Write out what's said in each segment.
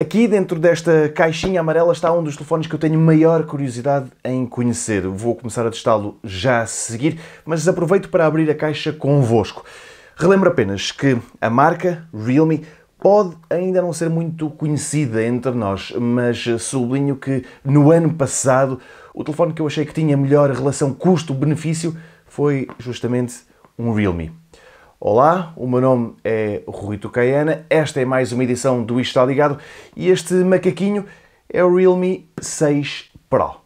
Aqui dentro desta caixinha amarela está um dos telefones que eu tenho maior curiosidade em conhecer. Vou começar a testá-lo já a seguir, mas aproveito para abrir a caixa convosco. Relembro apenas que a marca Realme pode ainda não ser muito conhecida entre nós, mas sublinho que no ano passado o telefone que eu achei que tinha melhor relação custo-benefício foi justamente um Realme. Olá, o meu nome é Rui Tucayana, esta é mais uma edição do Isto Está Ligado e este macaquinho é o Realme 6 Pro.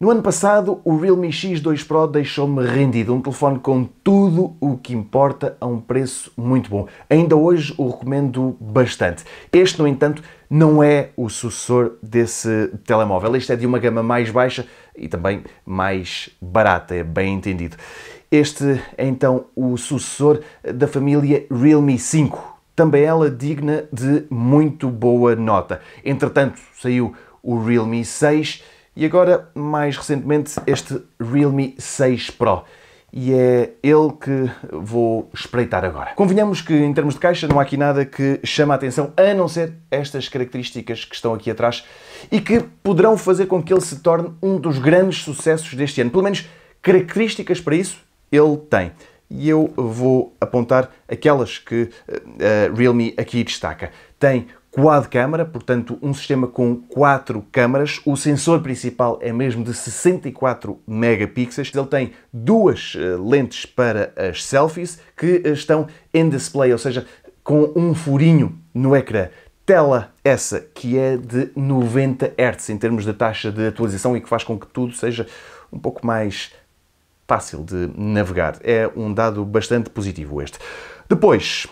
No ano passado, o Realme X2 Pro deixou-me rendido, um telefone com tudo o que importa a um preço muito bom. Ainda hoje o recomendo bastante. Este, no entanto, não é o sucessor desse telemóvel. Este é de uma gama mais baixa e também mais barata, é bem entendido. Este é então o sucessor da família Realme 5, também ela digna de muito boa nota. Entretanto, saiu o Realme 6 e agora, mais recentemente, este Realme 6 Pro e é ele que vou espreitar agora. Convenhamos que em termos de caixa não há aqui nada que chame a atenção, a não ser estas características que estão aqui atrás e que poderão fazer com que ele se torne um dos grandes sucessos deste ano. Pelo menos características para isso ele tem. E eu vou apontar aquelas que a eh, eh, Realme aqui destaca. Tem quad câmara, portanto um sistema com quatro câmaras. O sensor principal é mesmo de 64 megapixels. Ele tem duas eh, lentes para as selfies que estão em display, ou seja, com um furinho no ecrã. Tela essa que é de 90 Hz em termos de taxa de atualização e que faz com que tudo seja um pouco mais fácil de navegar. É um dado bastante positivo este. Depois,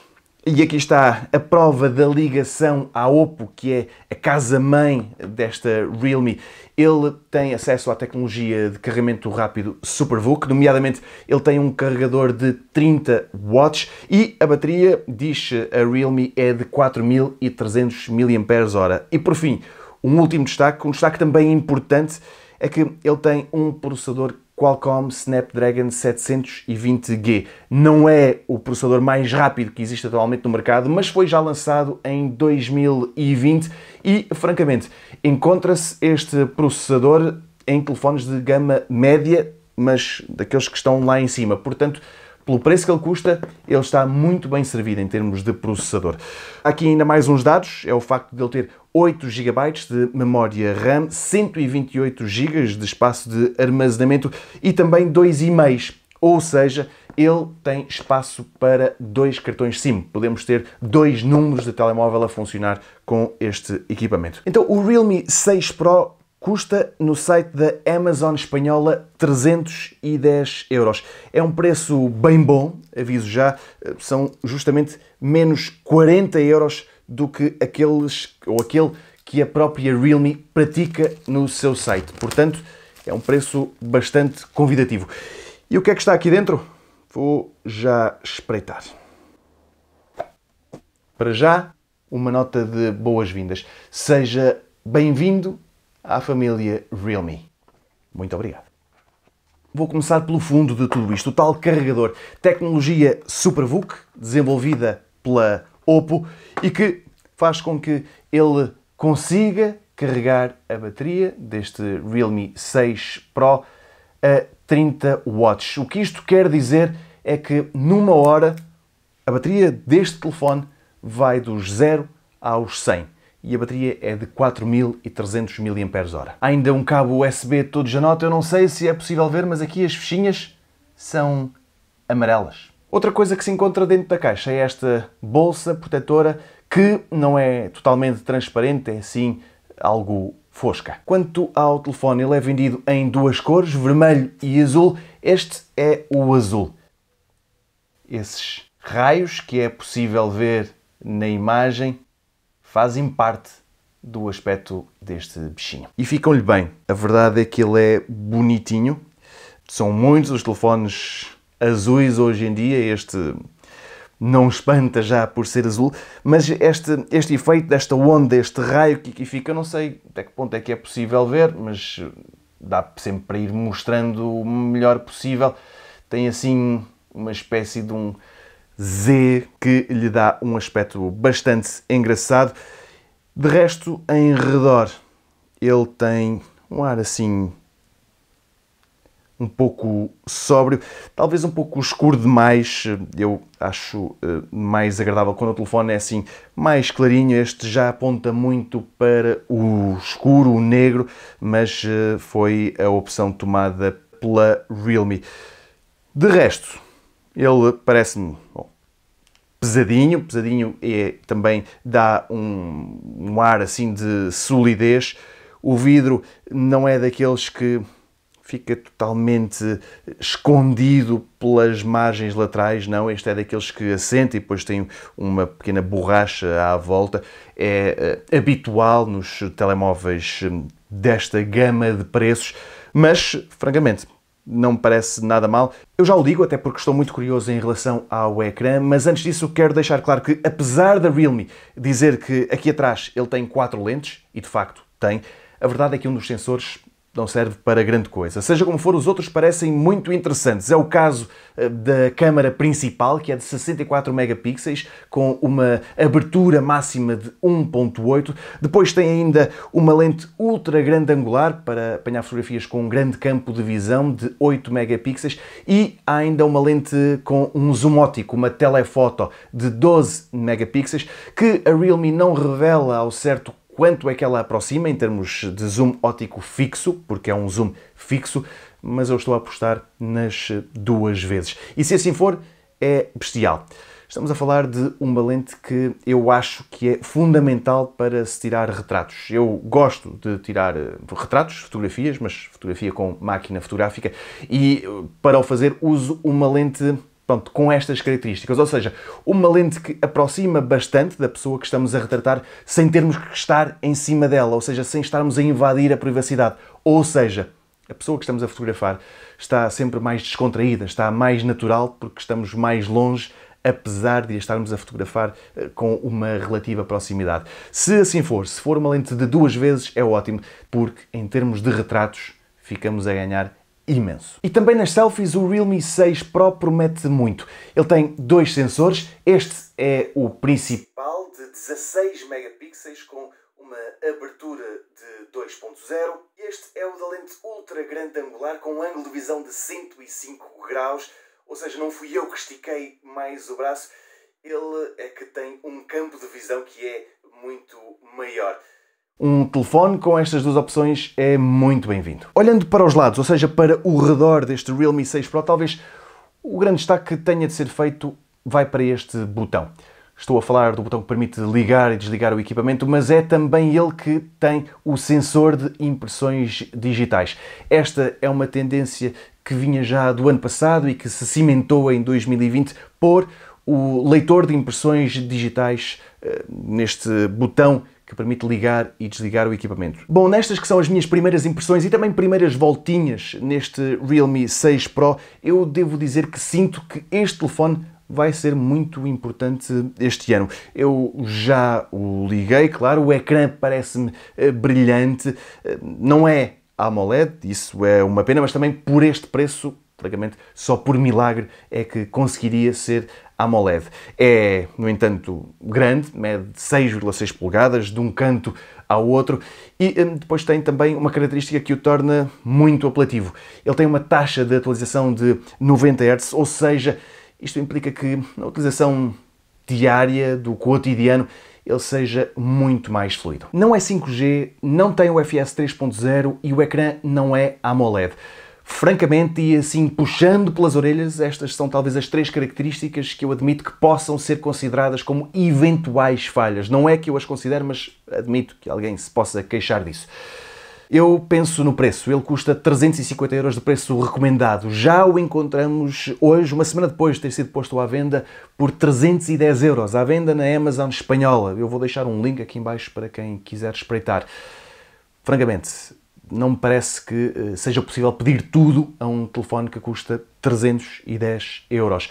e aqui está a prova da ligação à Oppo, que é a casa-mãe desta Realme. Ele tem acesso à tecnologia de carregamento rápido SuperVOOC, nomeadamente ele tem um carregador de 30 watts e a bateria, diz a Realme, é de 4.300 mAh. E por fim, um último destaque, um destaque também importante, é que ele tem um processador Qualcomm Snapdragon 720G. Não é o processador mais rápido que existe atualmente no mercado, mas foi já lançado em 2020 e, francamente, encontra-se este processador em telefones de gama média, mas daqueles que estão lá em cima. Portanto, pelo preço que ele custa, ele está muito bem servido em termos de processador. Aqui ainda mais uns dados, é o facto de ele ter 8 GB de memória RAM, 128 GB de espaço de armazenamento e também 2,5, ou seja, ele tem espaço para dois cartões SIM. Podemos ter dois números de telemóvel a funcionar com este equipamento. Então, o Realme 6 Pro custa no site da Amazon espanhola 310 euros. É um preço bem bom, aviso já, eh, são justamente menos 40 euros do que aqueles ou aquele que a própria Realme pratica no seu site. Portanto, é um preço bastante convidativo. E o que é que está aqui dentro? Vou já espreitar. Para já, uma nota de boas-vindas. Seja bem-vindo à família Realme. Muito obrigado. Vou começar pelo fundo de tudo isto, o tal carregador, tecnologia SuperVOOC, desenvolvida pela Oppo e que faz com que ele consiga carregar a bateria deste Realme 6 Pro a 30 watts. O que isto quer dizer é que numa hora a bateria deste telefone vai dos 0 aos 100 e a bateria é de 4.300 mAh. Há ainda um cabo USB todo janote, eu não sei se é possível ver, mas aqui as fichinhas são amarelas. Outra coisa que se encontra dentro da caixa é esta bolsa protetora que não é totalmente transparente, é sim algo fosca. Quanto ao telefone, ele é vendido em duas cores, vermelho e azul. Este é o azul. Esses raios que é possível ver na imagem fazem parte do aspecto deste bichinho. E ficam-lhe bem. A verdade é que ele é bonitinho. São muitos os telefones azuis hoje em dia. Este não espanta já por ser azul, mas este, este efeito desta onda, este raio que aqui fica, eu não sei até que ponto é que é possível ver, mas dá sempre para ir mostrando o melhor possível. Tem assim uma espécie de um, Z, que lhe dá um aspecto bastante engraçado. De resto, em redor, ele tem um ar assim um pouco sóbrio, talvez um pouco escuro demais. Eu acho eh, mais agradável quando o telefone é assim mais clarinho. Este já aponta muito para o escuro, o negro, mas eh, foi a opção tomada pela Realme. De resto, ele parece-me pesadinho, pesadinho e é também dá um, um, ar assim de solidez. O vidro não é daqueles que fica totalmente escondido pelas margens laterais, não. Este é daqueles que assenta e depois tem uma pequena borracha à volta. É eh, habitual nos telemóveis hum, desta gama de preços, mas francamente não me parece nada mal. Eu já o digo, até porque estou muito curioso em relação ao ecrã, mas antes disso quero deixar claro que, apesar da Realme dizer que aqui atrás ele tem quatro lentes, e de facto tem, a verdade é que um dos sensores não serve para grande coisa. Seja como for, os outros parecem muito interessantes. É o caso eh, da câmara principal, que é de 64 megapixels, com uma abertura máxima de 1.8. Depois tem ainda uma lente ultra grande angular para apanhar fotografias com um grande campo de visão de 8 megapixels e há ainda uma lente com um zoom ótico, uma telefoto de 12 megapixels, que a Realme não revela ao certo quanto é que ela aproxima em termos de zoom óptico fixo, porque é um zoom fixo, mas eu estou a apostar nas duas vezes. E se assim for, é bestial. Estamos a falar de uma lente que eu acho que é fundamental para se tirar retratos. Eu gosto de tirar eh, retratos, fotografias, mas fotografia com máquina fotográfica, e eh, para o fazer uso uma lente pronto, com estas características. Ou seja, uma lente que aproxima bastante da pessoa que estamos a retratar sem termos que estar em cima dela, ou seja, sem estarmos a invadir a privacidade. Ou seja, a pessoa que estamos a fotografar está sempre mais descontraída, está mais natural porque estamos mais longe apesar de estarmos a fotografar eh, com uma relativa proximidade. Se assim for, se for uma lente de duas vezes, é ótimo, porque em termos de retratos ficamos a ganhar imenso. E também nas selfies o Realme 6 Pro promete muito. Ele tem dois sensores, este é o principal de 16 megapixels com uma abertura de 2.0. Este é o da lente ultra grande angular com um ângulo de visão de 105 graus, ou seja, não fui eu que estiquei mais o braço, ele é que tem um campo de visão que é muito maior. Um telefone com estas duas opções é muito bem-vindo. Olhando para os lados, ou seja, para o redor deste Realme 6 Pro, talvez o grande destaque que tenha de ser feito vai para este botão. Estou a falar do botão que permite ligar e desligar o equipamento, mas é também ele que tem o sensor de impressões digitais. Esta é uma tendência que vinha já do ano passado e que se cimentou em 2020 por o leitor de impressões digitais eh, neste botão que permite ligar e desligar o equipamento. Bom, nestas que são as minhas primeiras impressões e também primeiras voltinhas neste Realme 6 Pro, eu devo dizer que sinto que este telefone vai ser muito importante este ano. Eu já o liguei, claro, o ecrã parece-me eh, brilhante, eh, não é AMOLED, isso é uma pena, mas também por este preço praticamente só por milagre é que conseguiria ser AMOLED. É, no entanto, grande, mede 6,6 polegadas, de um canto ao outro, e hum, depois tem também uma característica que o torna muito apelativo. Ele tem uma taxa de atualização de 90 Hz, ou seja, isto implica que na utilização diária, do cotidiano, ele seja muito mais fluido. Não é 5G, não tem o FS 3.0 e o ecrã não é AMOLED. Francamente, e assim puxando pelas orelhas, estas são talvez as três características que eu admito que possam ser consideradas como eventuais falhas. Não é que eu as considero, mas admito que alguém se possa queixar disso. Eu penso no preço, ele custa 350 euros de preço recomendado. Já o encontramos hoje, uma semana depois de ter sido posto à venda, por 310 euros, à venda na Amazon espanhola. Eu vou deixar um link aqui embaixo para quem quiser espreitar. Francamente, não me parece que eh, seja possível pedir tudo a um telefone que custa 310 euros.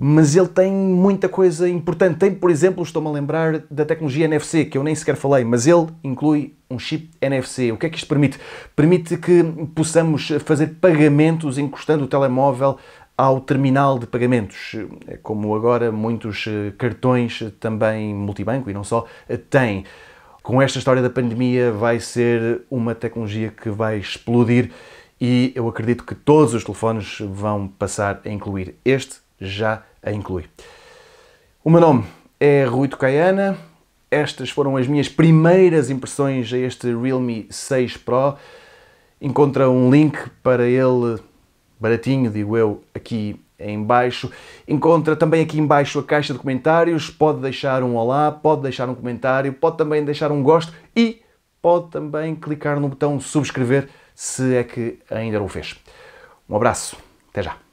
Mas ele tem muita coisa importante. Tem, por exemplo, estou-me a lembrar da tecnologia NFC, que eu nem sequer falei, mas ele inclui um chip NFC. O que é que isto permite? Permite que possamos fazer pagamentos encostando o telemóvel ao terminal de pagamentos, é como agora muitos eh, cartões também multibanco e não só eh, têm com esta história da pandemia vai ser uma tecnologia que vai explodir e eu acredito que todos os telefones vão passar a incluir. Este já a inclui. O meu nome é Rui Tocaiana. Estas foram as minhas primeiras impressões a este Realme 6 Pro. Encontra um link para ele baratinho, digo eu, aqui em baixo. Encontra também aqui em baixo a caixa de comentários, pode deixar um olá, pode deixar um comentário, pode também deixar um gosto e pode também clicar no botão subscrever se é que ainda não o fez. Um abraço, até já!